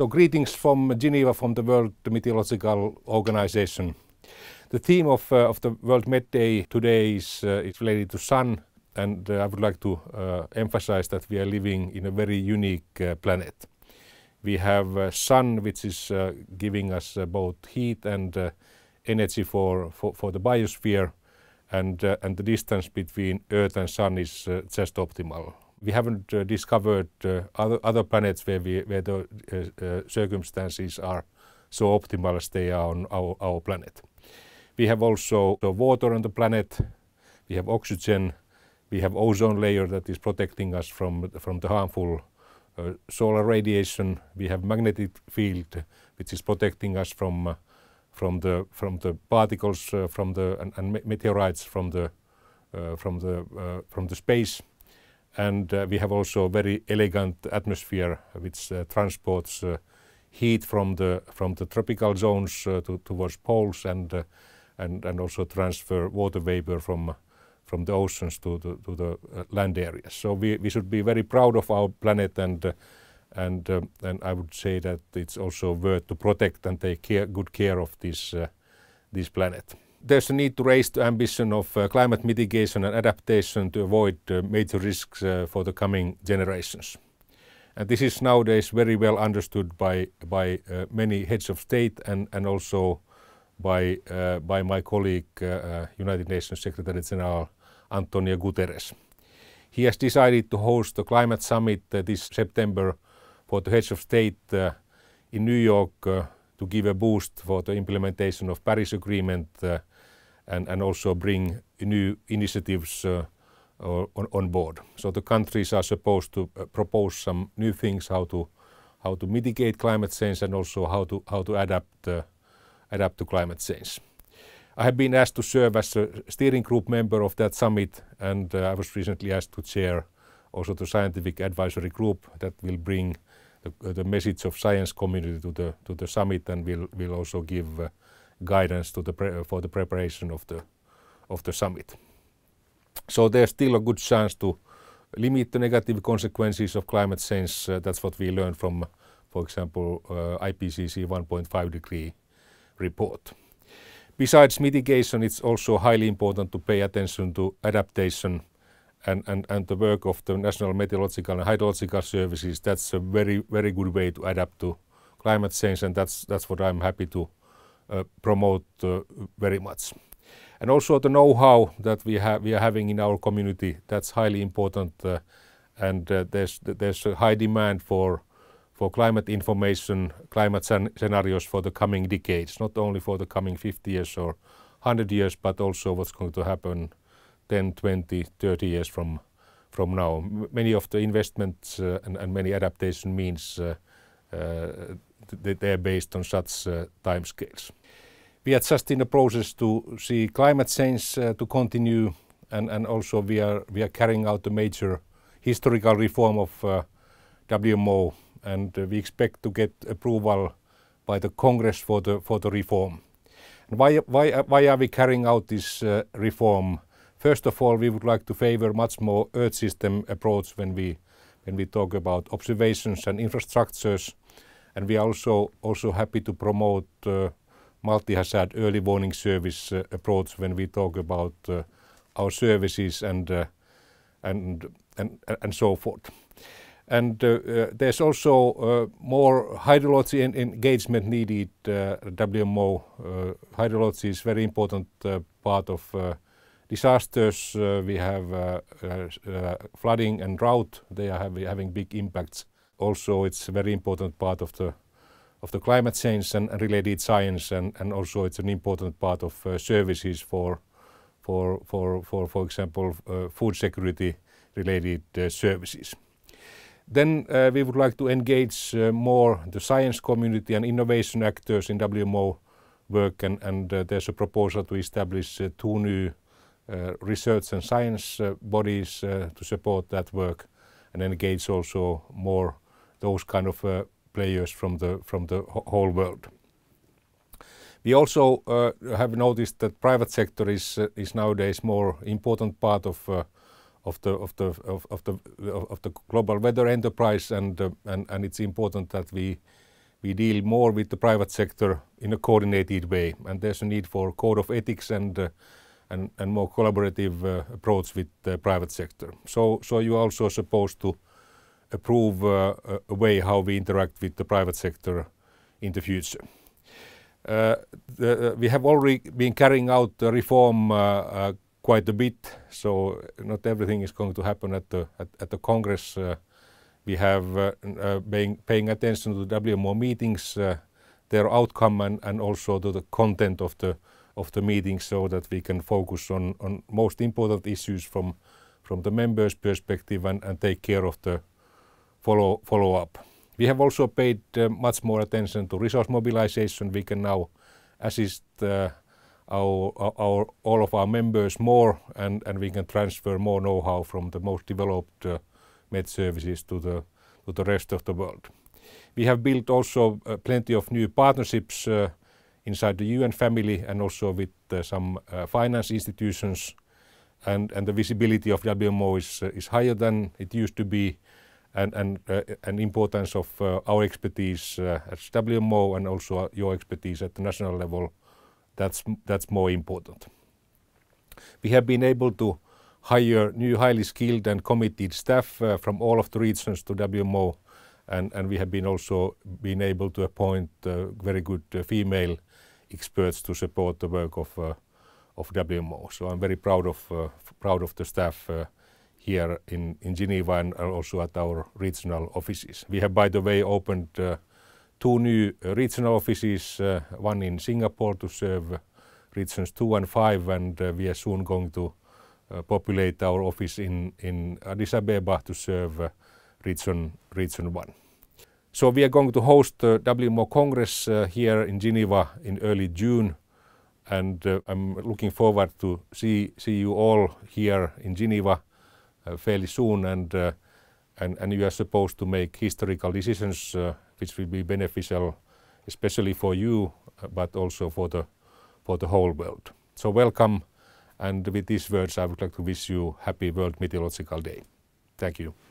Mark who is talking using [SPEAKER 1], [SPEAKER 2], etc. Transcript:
[SPEAKER 1] So, greetings from Geneva from the World Meteorological Organization. The theme of, uh, of the World Met Day today is, uh, is related to sun, and uh, I would like to uh, emphasize that we are living in a very unique uh, planet. We have uh, sun, which is giving us both heat and energy for, for, for, the biosphere, and, and the distance between Earth and sun is just optimal we haven't uh, discovered uh, other, other planets where, we, where the uh, uh, circumstances are so optimal as they are on our, our planet. We have also water on the planet, we have oxygen, we have ozone layer that is protecting us from, from the harmful uh, solar radiation, we have magnetic field which is protecting us from from the from the particles uh, from the and, and, meteorites from the uh, from the uh, from the space and uh, we have also a very elegant atmosphere which uh, transports uh, heat from the from the tropical zones uh, to, towards poles and uh, and and also transfer water vapor from from the oceans to the, to the uh, land areas. So we, we should be very proud of our planet and and um, and I would say that it's also worth to protect and take care, good care of this this planet. There's a need to raise the ambition of uh, climate mitigation and adaptation to avoid uh, major risks uh, for the coming generations. And this is nowadays very well understood by, by uh, many heads of state and, and also by, uh, by my colleague, uh, United Nations Secretary General Antonio Guterres. He has decided to host the climate summit this September for the heads of state in New York to give a boost for the implementation of Paris Agreement uh, and, and also bring new initiatives uh, on, on board. So the countries are supposed to uh, propose some new things how to how to mitigate climate change and also how to how to adapt uh, adapt to climate change. I have been asked to serve as a steering group member of that summit, and uh, I was recently asked to chair also the scientific advisory group that will bring the, the message of science community to the to the summit and will will also give uh, guidance to the uh, for the preparation of the of the summit. So there's still a good chance to limit the negative consequences of climate change. Uh, that's what we learned from, for example, uh, IPCC 1.5 degree report. Besides mitigation, it's also highly important to pay attention to adaptation and, and, and the work of the National Meteorological and Hydrological Services, that's a very, very good way to adapt to climate change, and that's, that's what I'm happy to uh, promote uh, very much. And also the know-how that we, ha we are having in our community, that's highly important, uh, and uh, there's, there's a high demand for, for climate information, climate scenarios for the coming decades, not only for the coming 50 years or 100 years, but also what's going to happen 10, 20, 30 years from from now. Many of the investments uh, and, and, many adaptation means uh, uh, they're based on such uh, timescales. We are just in the process to see climate change uh, to continue, and, and also we are we are carrying out the major historical reform of uh, WMO, and uh, we expect to get approval by the Congress for the for the reform. why why why are we carrying out this reform? First of all, we would like to favor much more Earth system approach when we when we talk about observations and infrastructures. And we are also also happy to promote uh, multi-hazard early warning service uh, approach when we talk about uh, our services and uh, and and and so forth. And uh, uh, there's also more hydrology en engagement needed. WMO hydrology is very important part of disasters, uh, we have uh, uh, flooding and drought. They are having big impacts. Also, it's a very important part of the of the climate change and related science, and, and also it's an important part of services for, for, for, for, for example, food security related services. Then uh, we would like to engage uh, more the science community and innovation actors in WMO work, and, and uh, there's a proposal to establish two new uh, research and science uh, bodies uh, to support that work and engage also more those kind of players from the, from the whole world. We also have noticed that private sector is, is nowadays more important part of of the of the of, of the of the global weather enterprise and uh, and and it's important that we we deal more with the private sector in a coordinated way and there's a need for code of ethics and uh, and, and more collaborative uh, approach with the private sector. So, so you're also supposed to approve uh, a way how we interact with the private sector in the future. Uh, the, uh, we have already been carrying out the reform uh, uh, quite a bit, so not everything is going to happen at the, at, at the Congress. we have paying, paying attention to the WMO meetings, their outcome and, and also to the content of the of the meeting so that we can focus on, on most important issues from, from the members' perspective and, and take care of the follow, follow up. We have also paid uh, much more attention to resource mobilization. We can now assist uh, our, our, all of our members more and, and we can transfer more know-how from the most developed uh, med services to the, to the rest of the world. We have built also uh, plenty of new partnerships uh, inside the UN family and also with uh, some uh, finance institutions. And, and the visibility of WMO is, uh, is higher than it used to be and and uh, and importance of uh, our expertise uh, at WMO and also your expertise at the national level, that's that's more important. We have been able to hire new highly skilled and committed staff from all of the regions to WMO, and and we have been also been able to appoint very good female experts to support the work of uh, of WMO. So I'm very proud of uh, proud of the staff uh, here in in Geneva and uh, also at our regional offices. We have, by the way, opened uh, two new uh, regional offices, one in Singapore to serve regions two and five, and we are soon going to populate our office in in Addis Ababa to serve region region one. So we are going to host the uh, WMO Congress uh, here in Geneva in early June, and uh, I'm looking forward to see see you all here in Geneva uh, fairly soon. And uh, and and you are supposed to make historical decisions, uh, which will be beneficial, especially for you, but also for the for the whole world. So welcome, and with these words, I would like to wish you happy World Meteorological Day. Thank you.